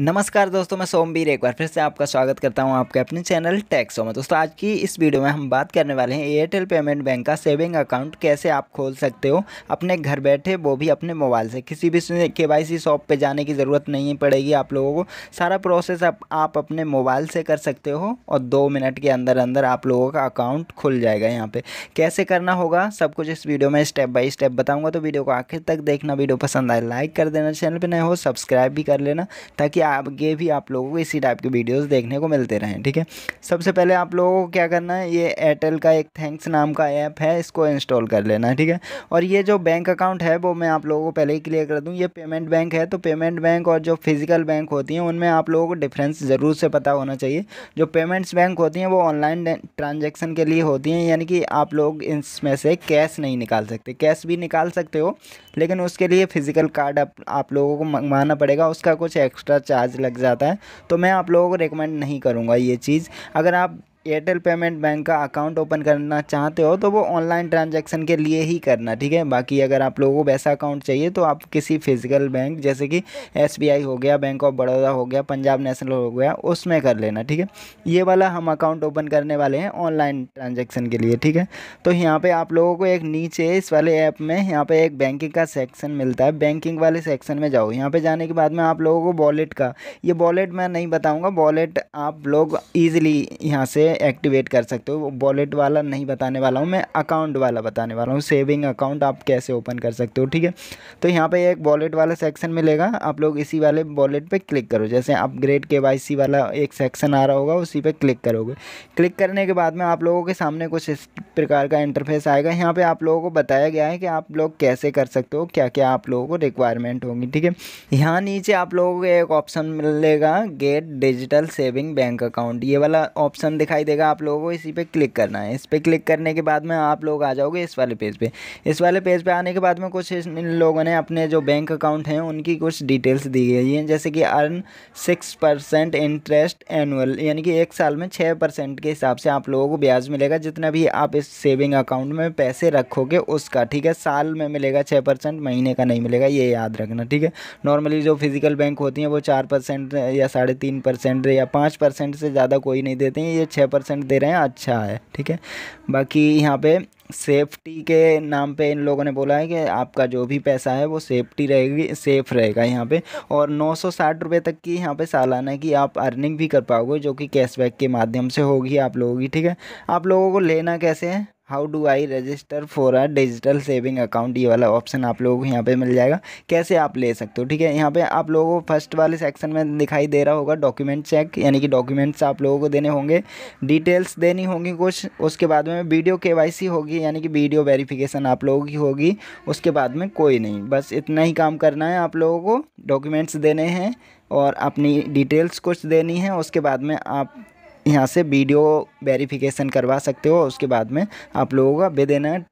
नमस्कार दोस्तों मैं सोमवीर एक बार फिर से आपका स्वागत करता हूं आपके अपने चैनल टैक्सो में दोस्तों आज की इस वीडियो में हम बात करने वाले हैं एयरटेल पेमेंट बैंक का सेविंग अकाउंट कैसे आप खोल सकते हो अपने घर बैठे वो भी अपने मोबाइल से किसी भी के वाई सी शॉप पर जाने की ज़रूरत नहीं पड़ेगी आप लोगों को सारा प्रोसेस आप, आप अपने मोबाइल से कर सकते हो और दो मिनट के अंदर अंदर आप लोगों का अकाउंट खुल जाएगा यहाँ पर कैसे करना होगा सब कुछ इस वीडियो में स्टेप बाई स्टेप बताऊँगा तो वीडियो को आखिर तक देखना वीडियो पसंद आए लाइक कर देना चैनल पर नए हो सब्सक्राइब भी कर लेना ताकि आगे भी आप लोगों को इसी टाइप के वीडियोस देखने को मिलते रहें ठीक है सबसे पहले आप लोगों को क्या करना है ये एयरटेल का एक थैंक्स नाम का ऐप है इसको इंस्टॉल कर लेना है ठीक है और ये जो बैंक अकाउंट है वो मैं आप लोगों को पहले ही क्लियर कर दूँ ये पेमेंट बैंक है तो पेमेंट बैंक और जो फिजिकल बैंक होती हैं उनमें आप लोगों को डिफ्रेंस ज़रूर से पता होना चाहिए जो पेमेंट्स बैंक होती हैं वो ऑनलाइन ट्रांजेक्शन के लिए होती हैं यानी कि आप लोग इसमें से कैश नहीं निकाल सकते कैश भी निकाल सकते हो लेकिन उसके लिए फ़िज़िकल कार्ड आप, आप लोगों को मंगवाना पड़ेगा उसका कुछ एक्स्ट्रा चार्ज लग जाता है तो मैं आप लोगों को रिकमेंड नहीं करूँगा ये चीज़ अगर आप एयरटेल पेमेंट बैंक का अकाउंट ओपन करना चाहते हो तो वो ऑनलाइन ट्रांजैक्शन के लिए ही करना ठीक है बाकी अगर आप लोगों को वैसा अकाउंट चाहिए तो आप किसी फिजिकल बैंक जैसे कि एसबीआई हो गया बैंक ऑफ बड़ौदा हो गया पंजाब नेशनल हो गया उसमें कर लेना ठीक है ये वाला हम अकाउंट ओपन करने वाले हैं ऑनलाइन ट्रांजेक्शन के लिए ठीक है तो यहाँ पर आप लोगों को एक नीचे इस वाले ऐप में यहाँ पर एक बैंकिंग का सेक्शन मिलता है बैंकिंग वाले सेक्शन में जाओ यहाँ पर जाने के बाद में आप लोगों को वॉलेट का ये वॉलेट मैं नहीं बताऊँगा वॉलेट आप लोग ईजिली यहाँ से में एक्टिवेट कर सकते हो वॉलेट वाला नहीं बताने वाला हूँ मैं अकाउंट वाला बताने वाला हूँ सेविंग अकाउंट आप कैसे ओपन कर सकते हो ठीक है तो यहाँ पे एक वॉलेट वाला सेक्शन मिलेगा आप लोग इसी वाले वॉलेट पे क्लिक करो जैसे अपग्रेड के वाई सी वाला एक सेक्शन आ रहा होगा उसी पर क्लिक करोगे क्लिक करने के बाद में आप लोगों के सामने कुछ इस प्रकार का इंटरफेस आएगा यहाँ पे आप लोगों को बताया गया है कि आप लोग कैसे कर सकते हो क्या क्या आप लोगों को रिक्वायरमेंट होंगी ठीक है यहाँ नीचे आप लोगों को एक ऑप्शन मिलेगा get digital saving bank account ये वाला ऑप्शन दिखाई दिखाई देगा आप लोगों को इसी पे क्लिक करना है इस पर क्लिक करने के बाद में आप लोग आ जाओगे इस वाले पेज पे इस वाले पेज पे आने के बाद में कुछ इन लोगों ने अपने जो बैंक अकाउंट हैं उनकी कुछ डिटेल्स दी गई हैं जैसे कि earn six percent interest annual यानी कि एक साल में छः परसेंट के हिसाब से आप लोगों को ब्याज मिलेगा जितना भी आप इस सेविंग अकाउंट में पैसे रखोगे उसका ठीक है साल में मिलेगा छः परसेंट महीने का नहीं मिलेगा ये याद रखना ठीक है नॉर्मली जो फिजिकल बैंक होती हैं वो चार परसेंट या साढ़े तीन परसेंट या पाँच परसेंट से ज़्यादा कोई नहीं देते हैं ये छः परसेंट दे रहे हैं अच्छा है ठीक है बाकी यहाँ पे सेफ्टी के नाम पे इन लोगों ने बोला है कि आपका जो भी पैसा है वो सेफ्टी रहेगी सेफ रहेगा यहाँ पे और नौ सौ साठ रुपये तक की यहाँ पे सालाना की आप अर्निंग भी कर पाओगे जो कि कैशबैक के माध्यम से होगी आप लोगों की ठीक है आप लोगों को लेना कैसे है how do I register for a digital saving account ये वाला ऑप्शन आप लोगों को यहाँ पे मिल जाएगा कैसे आप ले सकते हो ठीक है यहाँ पे आप लोगों को फर्स्ट वाले सेक्शन में दिखाई दे रहा होगा डॉक्यूमेंट चेक यानी कि डॉक्यूमेंट्स आप लोगों को देने होंगे डिटेल्स देनी होंगी कुछ उसके बाद में वीडियो के होगी यानी कि वीडियो वेरीफिकेशन आप लोगों की होगी उसके बाद में कोई नहीं बस इतना ही काम करना है आप लोगों को डॉक्यूमेंट्स देने हैं और अपनी डिटेल्स कुछ देनी है उसके बाद में आप यहाँ से वीडियो वेरिफिकेशन करवा सकते हो उसके बाद में आप लोगों का विद इन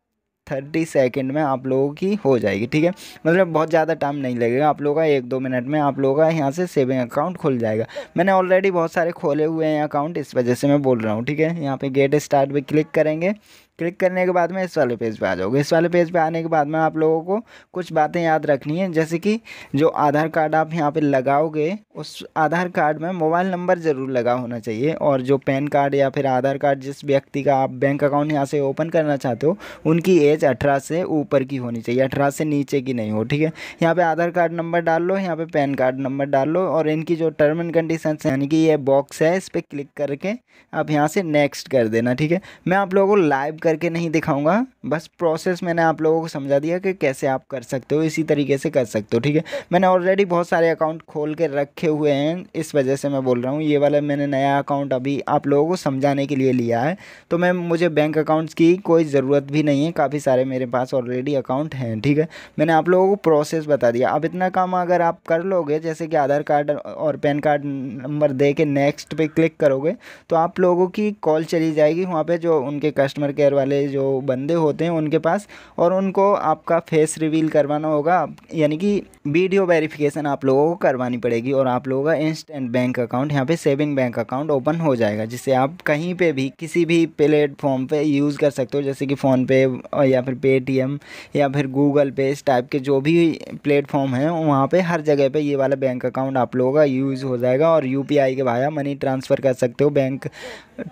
थर्टी सेकेंड में आप लोगों की हो जाएगी ठीक है मतलब बहुत ज़्यादा टाइम नहीं लगेगा आप लोगों का एक दो मिनट में आप लोगों का यहाँ से सेविंग अकाउंट खुल जाएगा मैंने ऑलरेडी बहुत सारे खोले हुए हैं अकाउंट इस वजह से मैं बोल रहा हूँ ठीक है यहाँ पे गेट स्टार्ट पे क्लिक करेंगे क्लिक करने के बाद में इस वाले पेज पे आ जाओगे इस वाले पेज पे आने के बाद में आप लोगों को कुछ बातें याद रखनी है जैसे कि जो आधार कार्ड आप यहाँ पे लगाओगे उस आधार कार्ड में मोबाइल नंबर ज़रूर लगा होना चाहिए और जो पैन कार्ड या फिर आधार कार्ड जिस व्यक्ति का आप बैंक अकाउंट यहाँ से ओपन करना चाहते हो उनकी एज अठारह से ऊपर की होनी चाहिए अठारह से नीचे की नहीं हो ठीक है यहाँ पर आधार कार्ड नंबर डाल लो यहाँ पर पैन कार्ड नंबर डाल लो और इनकी जो टर्म एंड कंडीशन यानी कि ये बॉक्स है इस पर क्लिक करके आप यहाँ से नेक्स्ट कर देना ठीक है मैं आप लोगों को लाइव करके नहीं दिखाऊंगा बस प्रोसेस मैंने आप लोगों को समझा दिया कि कैसे आप कर सकते हो इसी तरीके से कर सकते हो ठीक है मैंने ऑलरेडी बहुत सारे अकाउंट खोल के रखे हुए हैं इस वजह से मैं बोल रहा हूँ ये वाला मैंने नया अकाउंट अभी आप लोगों को समझाने के लिए लिया है तो मैं मुझे बैंक अकाउंट्स की कोई ज़रूरत भी नहीं है काफ़ी सारे मेरे पास ऑलरेडी अकाउंट हैं ठीक है मैंने आप लोगों को प्रोसेस बता दिया अब इतना काम अगर आप कर लोगे जैसे कि आधार कार्ड और पैन कार्ड नंबर दे के नेक्स्ट पर क्लिक करोगे तो आप लोगों की कॉल चली जाएगी वहाँ पर जो उनके कस्टमर केयर कलर वाले जो बंदे होते हैं उनके पास और उनको आपका फेस रिवील करवाना होगा यानी कि वीडियो वेरिफिकेशन आप लोगों को करवानी पड़ेगी और आप लोगों का इंस्टेंट बैंक अकाउंट यहाँ पे सेविंग बैंक अकाउंट ओपन हो जाएगा जिससे आप कहीं पे भी किसी भी प्लेटफॉर्म पे यूज़ कर सकते हो जैसे कि फ़ोनपे या फिर पेटीएम या फिर गूगल पे इस टाइप के जो भी प्लेटफॉर्म हैं वहाँ पर हर जगह पर ये वाला बैंक अकाउंट आप लोगों का यूज़ हो जाएगा और यू के भाया मनी ट्रांसफ़र कर सकते हो बैंक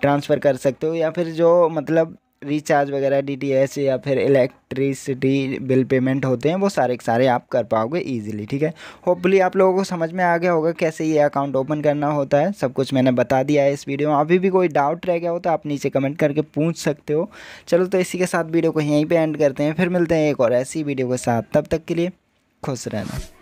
ट्रांसफ़र कर सकते हो या फिर जो मतलब रिचार्ज वगैरह डीटीएच या फिर इलेक्ट्रिसिटी बिल पेमेंट होते हैं वो सारे के सारे आप कर पाओगे ईजिली ठीक है होपफुली आप लोगों को समझ में आ गया होगा कैसे ये अकाउंट ओपन करना होता है सब कुछ मैंने बता दिया है इस वीडियो में अभी भी कोई डाउट रह गया हो तो आप नीचे कमेंट करके पूछ सकते हो चलो तो इसी के साथ वीडियो को यहीं पर एंड करते हैं फिर मिलते हैं एक और ऐसी वीडियो के साथ तब तक के लिए खुश रहना